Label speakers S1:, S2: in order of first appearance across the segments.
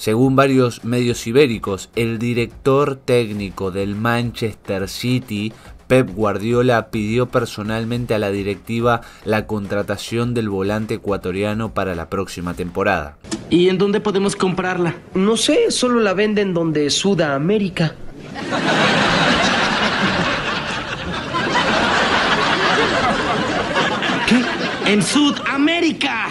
S1: Según varios medios ibéricos, el director técnico del Manchester City, Pep Guardiola, pidió personalmente a la directiva la contratación del volante ecuatoriano para la próxima temporada. ¿Y en dónde podemos comprarla? No sé, solo la venden donde Sudamérica. En Sudamérica.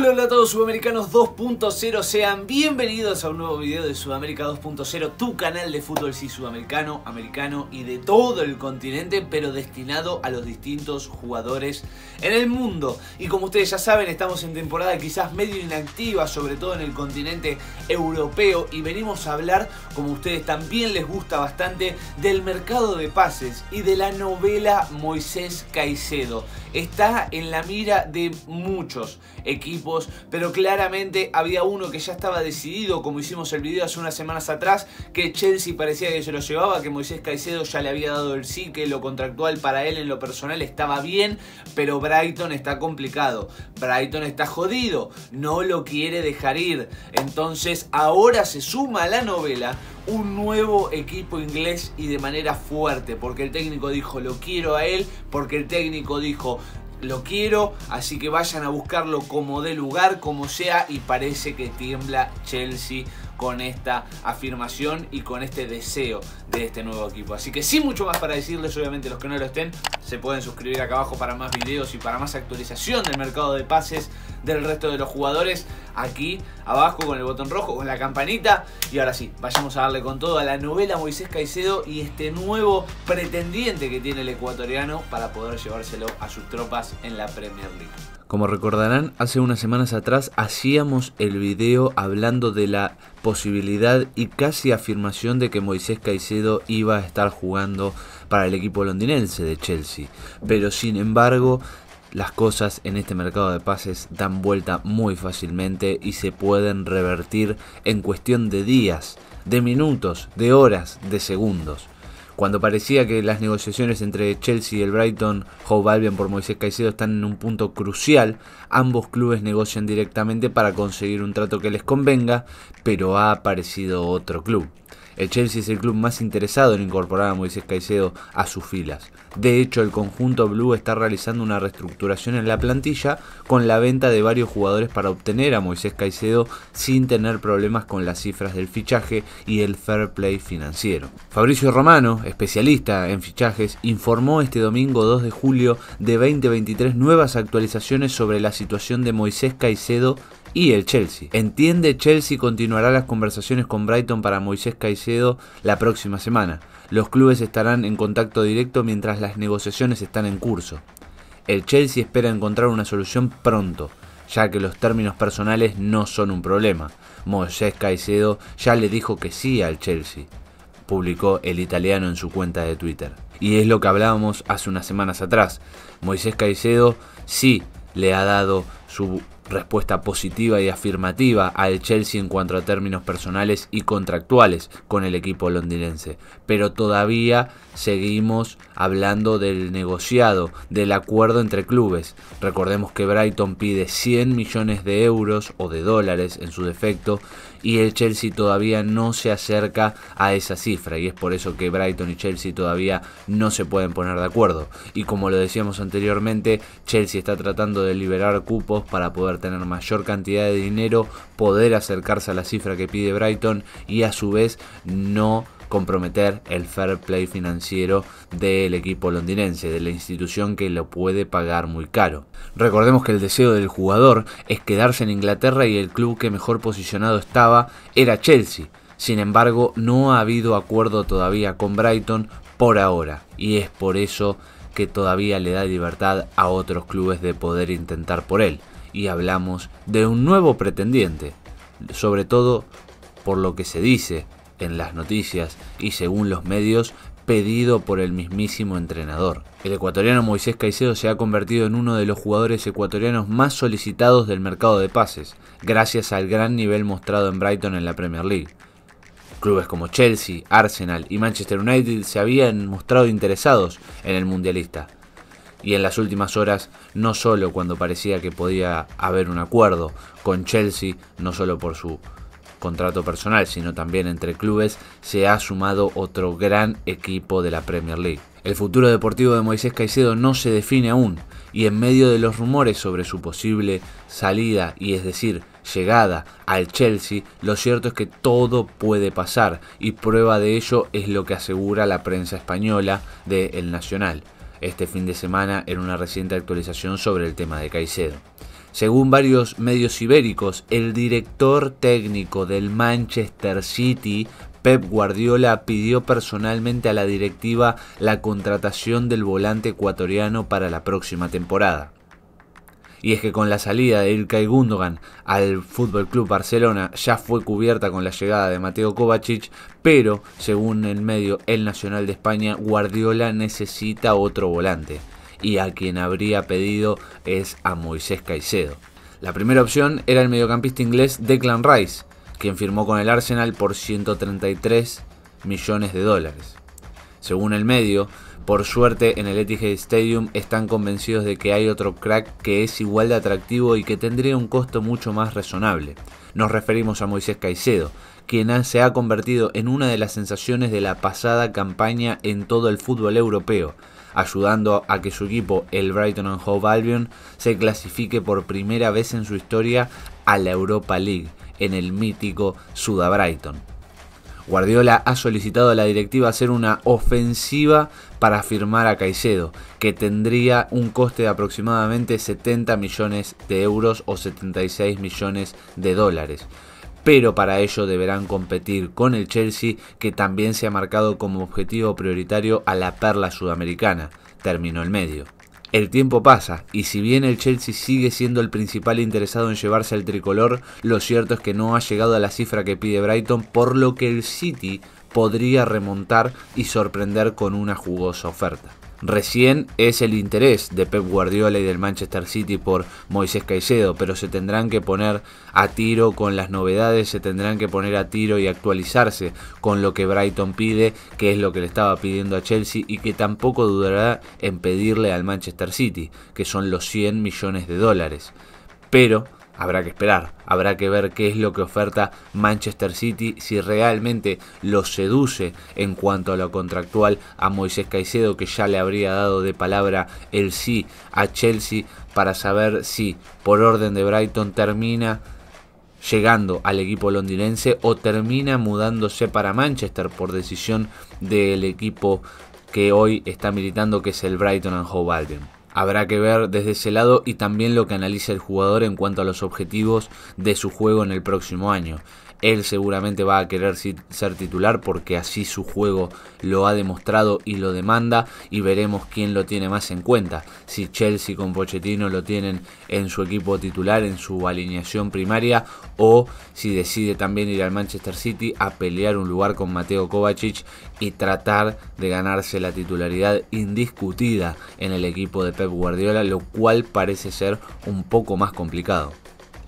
S1: Hola, a todos sudamericanos 2.0, sean bienvenidos a un nuevo video de Sudamérica 2.0, tu canal de fútbol sí sudamericano, americano y de todo el continente, pero destinado a los distintos jugadores en el mundo. Y como ustedes ya saben, estamos en temporada quizás medio inactiva, sobre todo en el continente europeo, y venimos a hablar, como a ustedes también les gusta bastante, del mercado de pases y de la novela Moisés Caicedo está en la mira de muchos equipos, pero claramente había uno que ya estaba decidido, como hicimos el video hace unas semanas atrás, que Chelsea parecía que se lo llevaba, que Moisés Caicedo ya le había dado el sí, que lo contractual para él en lo personal estaba bien, pero Brighton está complicado, Brighton está jodido, no lo quiere dejar ir. Entonces ahora se suma a la novela un nuevo equipo inglés y de manera fuerte, porque el técnico dijo lo quiero a él, porque el técnico dijo lo quiero, así que vayan a buscarlo como de lugar, como sea, y parece que tiembla Chelsea con esta afirmación y con este deseo de este nuevo equipo. Así que sin mucho más para decirles, obviamente los que no lo estén, se pueden suscribir acá abajo para más videos y para más actualización del mercado de pases del resto de los jugadores. Aquí abajo con el botón rojo, con la campanita. Y ahora sí, vayamos a darle con todo a la novela Moisés Caicedo y este nuevo pretendiente que tiene el ecuatoriano para poder llevárselo a sus tropas en la Premier League. Como recordarán, hace unas semanas atrás hacíamos el video hablando de la posibilidad y casi afirmación de que Moisés Caicedo iba a estar jugando para el equipo londinense de Chelsea. Pero sin embargo, las cosas en este mercado de pases dan vuelta muy fácilmente y se pueden revertir en cuestión de días, de minutos, de horas, de segundos. Cuando parecía que las negociaciones entre Chelsea y el Brighton Hove Albion por Moisés Caicedo están en un punto crucial, ambos clubes negocian directamente para conseguir un trato que les convenga, pero ha aparecido otro club. El Chelsea es el club más interesado en incorporar a Moisés Caicedo a sus filas. De hecho, el conjunto blue está realizando una reestructuración en la plantilla con la venta de varios jugadores para obtener a Moisés Caicedo sin tener problemas con las cifras del fichaje y el fair play financiero. Fabricio Romano, especialista en fichajes, informó este domingo 2 de julio de 2023 nuevas actualizaciones sobre la situación de Moisés Caicedo y el Chelsea. Entiende Chelsea continuará las conversaciones con Brighton para Moisés Caicedo la próxima semana. Los clubes estarán en contacto directo mientras las negociaciones están en curso. El Chelsea espera encontrar una solución pronto, ya que los términos personales no son un problema. Moisés Caicedo ya le dijo que sí al Chelsea, publicó el italiano en su cuenta de Twitter. Y es lo que hablábamos hace unas semanas atrás. Moisés Caicedo sí le ha dado su respuesta positiva y afirmativa al Chelsea en cuanto a términos personales y contractuales con el equipo londinense. Pero todavía seguimos hablando del negociado, del acuerdo entre clubes. Recordemos que Brighton pide 100 millones de euros o de dólares en su defecto y el Chelsea todavía no se acerca a esa cifra y es por eso que Brighton y Chelsea todavía no se pueden poner de acuerdo. Y como lo decíamos anteriormente, Chelsea está tratando de liberar cupos para poder tener mayor cantidad de dinero, poder acercarse a la cifra que pide Brighton y a su vez no comprometer el fair play financiero del equipo londinense, de la institución que lo puede pagar muy caro. Recordemos que el deseo del jugador es quedarse en Inglaterra y el club que mejor posicionado estaba era Chelsea. Sin embargo, no ha habido acuerdo todavía con Brighton por ahora y es por eso que todavía le da libertad a otros clubes de poder intentar por él. Y hablamos de un nuevo pretendiente, sobre todo por lo que se dice en las noticias y según los medios pedido por el mismísimo entrenador. El ecuatoriano Moisés Caicedo se ha convertido en uno de los jugadores ecuatorianos más solicitados del mercado de pases, gracias al gran nivel mostrado en Brighton en la Premier League. Clubes como Chelsea, Arsenal y Manchester United se habían mostrado interesados en el mundialista. Y en las últimas horas, no solo cuando parecía que podía haber un acuerdo con Chelsea, no solo por su contrato personal, sino también entre clubes, se ha sumado otro gran equipo de la Premier League. El futuro deportivo de Moisés Caicedo no se define aún, y en medio de los rumores sobre su posible salida, y es decir, llegada al Chelsea, lo cierto es que todo puede pasar, y prueba de ello es lo que asegura la prensa española de El Nacional este fin de semana en una reciente actualización sobre el tema de Caicedo. Según varios medios ibéricos, el director técnico del Manchester City, Pep Guardiola, pidió personalmente a la directiva la contratación del volante ecuatoriano para la próxima temporada. Y es que con la salida de Ilkay Gundogan al Fútbol Club Barcelona ya fue cubierta con la llegada de Mateo Kovacic, pero según el medio El Nacional de España, Guardiola necesita otro volante y a quien habría pedido es a Moisés Caicedo. La primera opción era el mediocampista inglés Declan Rice, quien firmó con el Arsenal por 133 millones de dólares. Según el medio, por suerte en el Etihad Stadium están convencidos de que hay otro crack que es igual de atractivo y que tendría un costo mucho más razonable. Nos referimos a Moisés Caicedo, quien se ha convertido en una de las sensaciones de la pasada campaña en todo el fútbol europeo, ayudando a que su equipo, el Brighton Hove Albion, se clasifique por primera vez en su historia a la Europa League, en el mítico Sudabrighton. Guardiola ha solicitado a la directiva hacer una ofensiva para firmar a Caicedo, que tendría un coste de aproximadamente 70 millones de euros o 76 millones de dólares pero para ello deberán competir con el Chelsea, que también se ha marcado como objetivo prioritario a la perla sudamericana. Terminó el medio. El tiempo pasa, y si bien el Chelsea sigue siendo el principal interesado en llevarse al tricolor, lo cierto es que no ha llegado a la cifra que pide Brighton, por lo que el City podría remontar y sorprender con una jugosa oferta. Recién es el interés de Pep Guardiola y del Manchester City por Moisés Caicedo, pero se tendrán que poner a tiro con las novedades, se tendrán que poner a tiro y actualizarse con lo que Brighton pide, que es lo que le estaba pidiendo a Chelsea y que tampoco dudará en pedirle al Manchester City, que son los 100 millones de dólares. Pero Habrá que esperar, habrá que ver qué es lo que oferta Manchester City, si realmente lo seduce en cuanto a lo contractual a Moisés Caicedo, que ya le habría dado de palabra el sí a Chelsea para saber si por orden de Brighton termina llegando al equipo londinense o termina mudándose para Manchester por decisión del equipo que hoy está militando que es el Brighton and Hove Albion. Habrá que ver desde ese lado y también lo que analiza el jugador en cuanto a los objetivos de su juego en el próximo año. Él seguramente va a querer ser titular porque así su juego lo ha demostrado y lo demanda y veremos quién lo tiene más en cuenta. Si Chelsea con Pochettino lo tienen en su equipo titular, en su alineación primaria o si decide también ir al Manchester City a pelear un lugar con Mateo Kovacic y tratar de ganarse la titularidad indiscutida en el equipo de Pep Guardiola, lo cual parece ser un poco más complicado.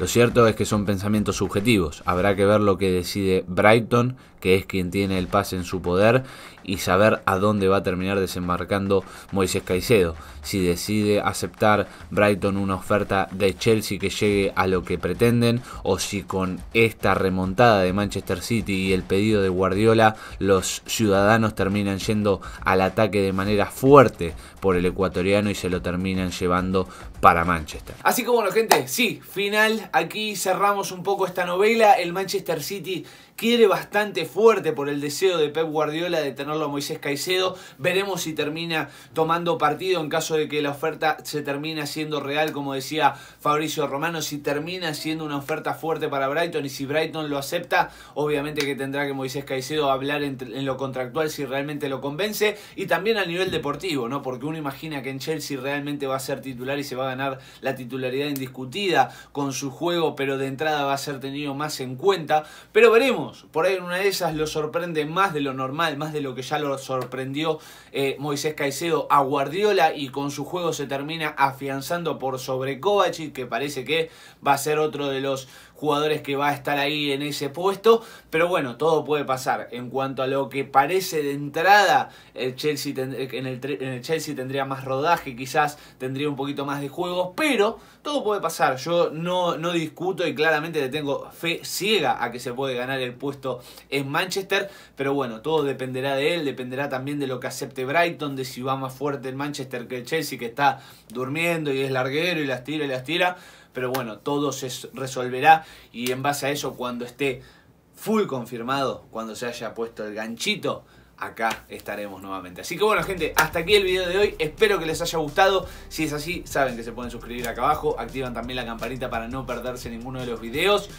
S1: Lo cierto es que son pensamientos subjetivos, habrá que ver lo que decide Brighton, que es quien tiene el pase en su poder, y saber a dónde va a terminar desembarcando Moisés Caicedo. Si decide aceptar Brighton una oferta de Chelsea que llegue a lo que pretenden o si con esta remontada de Manchester City y el pedido de Guardiola los ciudadanos terminan yendo al ataque de manera fuerte por el ecuatoriano y se lo terminan llevando para Manchester. Así como la gente, sí, final, aquí cerramos un poco esta novela, el Manchester City quiere bastante fuerte por el deseo de Pep Guardiola de tener a Moisés Caicedo. Veremos si termina tomando partido en caso de que la oferta se termina siendo real, como decía Fabricio Romano, si termina siendo una oferta fuerte para Brighton y si Brighton lo acepta, obviamente que tendrá que Moisés Caicedo hablar en, lo contractual si realmente lo convence y también a nivel deportivo, ¿no? Porque uno imagina que en Chelsea realmente va a ser titular y se va a ganar la titularidad indiscutida con su juego, pero de entrada va a ser tenido más en cuenta. Pero veremos, por ahí en una de esas lo sorprende más de lo normal, más de lo que ya lo sorprendió eh, Moisés Caicedo a Guardiola y con su juego se termina afianzando por sobre Kovacic, que parece que va a ser otro de los jugadores que va a estar ahí en ese puesto, pero bueno, todo puede pasar. En cuanto a lo que parece de entrada, el Chelsea en el Chelsea tendría más rodaje, quizás tendría un poquito más de juegos, pero todo puede pasar, yo no, no discuto y claramente le tengo fe ciega a que se puede ganar el puesto en Manchester, pero bueno, todo dependerá de él, dependerá también de lo que acepte Brighton, de si va más fuerte el Manchester que el Chelsea que está durmiendo y es larguero y las tira y las tira, pero bueno, todo se resolverá y en base a eso cuando esté full confirmado, cuando se haya puesto el ganchito, acá estaremos nuevamente. Así que bueno gente, hasta aquí el video de hoy. Espero que les haya gustado. Si es así, saben que se pueden suscribir acá abajo. Activan también la campanita para no perderse ninguno de los videos.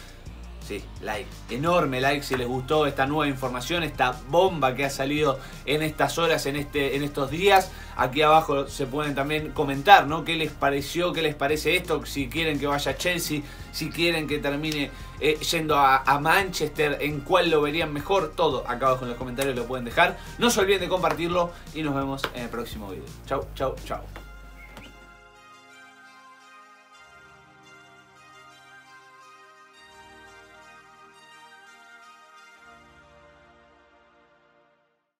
S1: Sí, like. Enorme like si les gustó esta nueva información, esta bomba que ha salido en estas horas, en, este, en estos días. Aquí abajo se pueden también comentar, ¿no? ¿Qué les pareció? ¿Qué les parece esto? Si quieren que vaya a Chelsea, si quieren que termine eh, yendo a, Manchester, en cuál lo verían mejor, todo acá abajo en los comentarios lo pueden dejar. No se olviden de compartirlo y nos vemos en el próximo video. Chau, chau, chao.